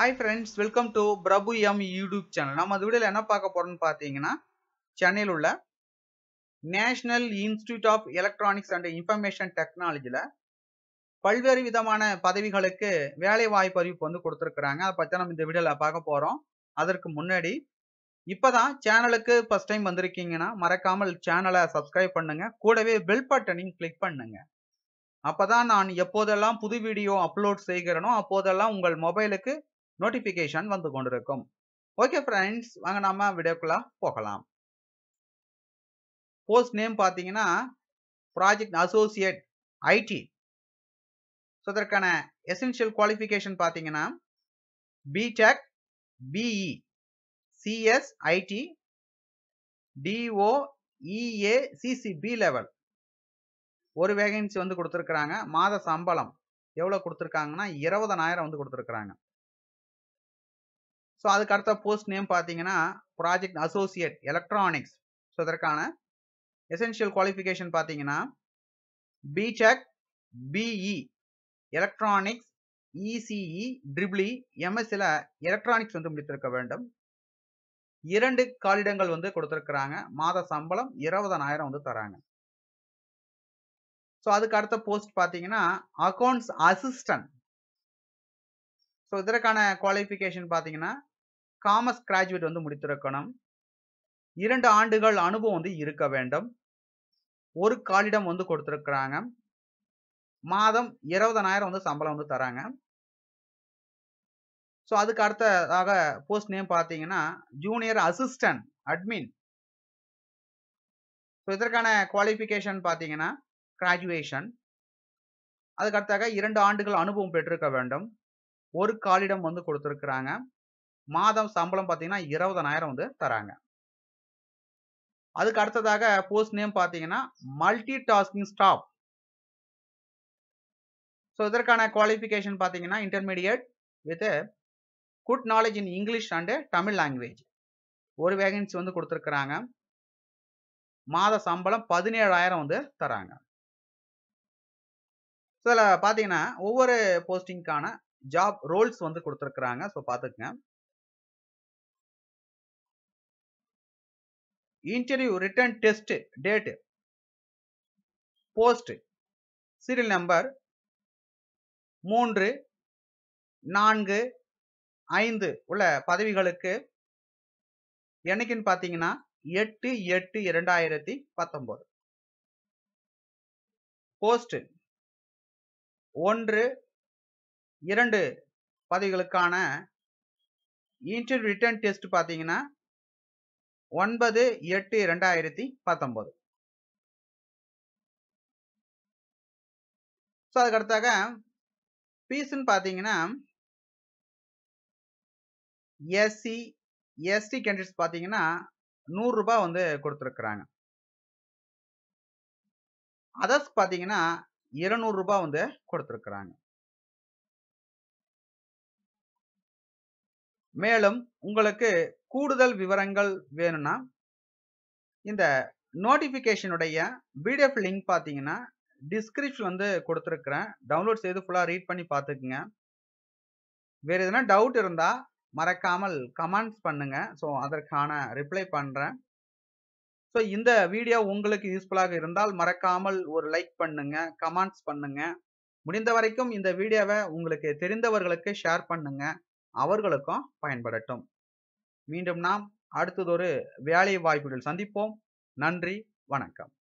hi friends welcome to Prabhu M YouTube channel நம்ம அது வீடியோவில் என்ன பார்க்க போறோம்னு பார்த்தீங்கன்னா சென்னையில் உள்ள national institute of electronics and information டெக்னாலஜியில் பல்வேறு விதமான பதவிகளுக்கு வேலை வாய்ப்பு அறிவிப்பு வந்து கொடுத்துருக்குறாங்க அதை பற்றி நம்ம இந்த வீடியோவில் பார்க்க போகிறோம் அதற்கு முன்னாடி இப்போ தான் சேனலுக்கு ஃபஸ்ட் டைம் வந்திருக்கீங்கன்னா மறக்காமல் சேனலை சப்ஸ்கிரைப் பண்ணுங்கள் கூடவே பெல் பட்டனையும் கிளிக் பண்ணுங்கள் அப்போ தான் நான் எப்போதெல்லாம் புது வீடியோ அப்லோட் செய்கிறேனோ அப்போதெல்லாம் உங்கள் மொபைலுக்கு நோட்டிஃபிகேஷன் வந்து கொண்டிருக்கும் ஓகே ஃப்ரெண்ட்ஸ் வாங்க நாம வீடியோக்குள்ள போகலாம் போஸ்ட் நேம் பார்த்தீங்கன்னா ப்ராஜெக்ட் அசோசியேட் ஐடி ஸோ அதற்கான எசென்ஷியல் குவாலிஃபிகேஷன் பார்த்தீங்கன்னா BTech BE CS IT CC B level ஒரு வேகன்சி வந்து கொடுத்துருக்குறாங்க மாத சம்பளம் எவ்வளோ கொடுத்துருக்காங்கன்னா இருபதனாயிரம் வந்து கொடுத்துருக்குறாங்க ஸோ அதுக்கு அடுத்த போஸ்ட் நேம் பார்த்தீங்கன்னா ப்ராஜெக்ட் அசோசியேட் எலக்ட்ரானிக்ஸ் ஸோ இதற்கான எசென்ஷியல் குவாலிஃபிகேஷன் பார்த்தீங்கன்னா BSc BE electronics ECE triple E எம்எஸ்சியில் எலக்ட்ரானிக்ஸ் வந்து முடித்திருக்க வேண்டும் இரண்டு காலிடங்கள் வந்து கொடுத்துருக்குறாங்க மாத சம்பளம் இருபதனாயிரம் வந்து தராங்க ஸோ அதுக்கு அடுத்த போஸ்ட் பார்த்தீங்கன்னா அக்கௌண்ட்ஸ் அசிஸ்டன்ட் ஸோ இதற்கான குவாலிஃபிகேஷன் பார்த்தீங்கன்னா காமர்ஸ் கிராஜுவேட் வந்து முடித்திருக்கணும் இரண்டு ஆண்டுகள் அனுபவம் வந்து இருக்க வேண்டும் ஒரு காலிடம் வந்து கொடுத்துருக்குறாங்க மாதம் இருபதனாயிரம் வந்து சம்பளம் வந்து தராங்க ஸோ அதுக்கு அடுத்ததாக போஸ்ட் நேம் பார்த்தீங்கன்னா ஜூனியர் அசிஸ்டன்ட் அட்மின் ஸோ இதற்கான குவாலிஃபிகேஷன் பார்த்தீங்கன்னா கிராஜுவேஷன் அதுக்கடுத்தாக இரண்டு ஆண்டுகள் அனுபவம் பெற்றிருக்க வேண்டும் ஒரு காலிடம் வந்து கொடுத்துருக்குறாங்க மாதம் சம்பளம் பார்த்தீங்கன்னா இருபதனாயிரம் வந்து தராங்க அதுக்கு அடுத்ததாக போஸ்ட் நேம் பார்த்தீங்கன்னா மல்டி டாஸ்கிங் ஸ்டாப் ஸோ இதற்கான குவாலிஃபிகேஷன் பார்த்தீங்கன்னா intermediate with good knowledge in English and Tamil language ஒரு வேகன்சி வந்து கொடுத்துருக்குறாங்க மாத சம்பளம் பதினேழாயிரம் வந்து தராங்க ஸோ இதில் பார்த்தீங்கன்னா ஒவ்வொரு போஸ்டிங்க்கான ஜாப் ரோல்ஸ் வந்து கொடுத்துருக்குறாங்க ஸோ பார்த்துக்கோங்க interview written test date post serial number மூன்று நான்கு ஐந்து உள்ள பதவிகளுக்கு என்னைக்குன்னு பார்த்தீங்கன்னா எட்டு எட்டு இரண்டாயிரத்தி பத்தொம்போது போஸ்ட் ஒன்று இரண்டு பதவிகளுக்கான இன்டர்வியூ ரிட்டர்ன் டெஸ்ட் பார்த்தீங்கன்னா ஒன்பது எட்டு ரெண்டாயிரத்தி பத்தொன்பது ஸோ அதுக்கடுத்தாக ஃபீஸ்ன்னு பார்த்தீங்கன்னா எஸ்சி எஸ்டி கேண்டிடேட்ஸ் பார்த்தீங்கன்னா நூறுரூபா வந்து கொடுத்துருக்குறாங்க அதர்ஸ் பார்த்தீங்கன்னா இருநூறுபா வந்து கொடுத்துருக்குறாங்க மேலும் உங்களுக்கு கூடுதல் விவரங்கள் வேணும்னா இந்த நோட்டிஃபிகேஷனுடைய பிடிஎஃப் லிங்க் பார்த்தீங்கன்னா டிஸ்கிரிப்ஷன் வந்து கொடுத்துருக்குறேன் டவுன்லோட் செய்து ஃபுல்லாக ரீட் பண்ணி பார்த்துக்குங்க வேறு எதுனா டவுட் இருந்தால் மறக்காமல் கமெண்ட்ஸ் பண்ணுங்கள் ஸோ அதற்கான ரிப்ளை பண்ணுறேன் ஸோ இந்த வீடியோ உங்களுக்கு யூஸ்ஃபுல்லாக இருந்தால் மறக்காமல் ஒரு லைக் பண்ணுங்கள் கமெண்ட்ஸ் பண்ணுங்கள் முடிந்த வரைக்கும் இந்த வீடியோவை உங்களுக்கு தெரிந்தவர்களுக்கு ஷேர் பண்ணுங்கள் அவர்களுக்கும் பயன்படட்டும் மீண்டும் நாம் அடுத்ததொரு வேலை வாய்ப்புகள் சந்திப்போம் நன்றி வணக்கம்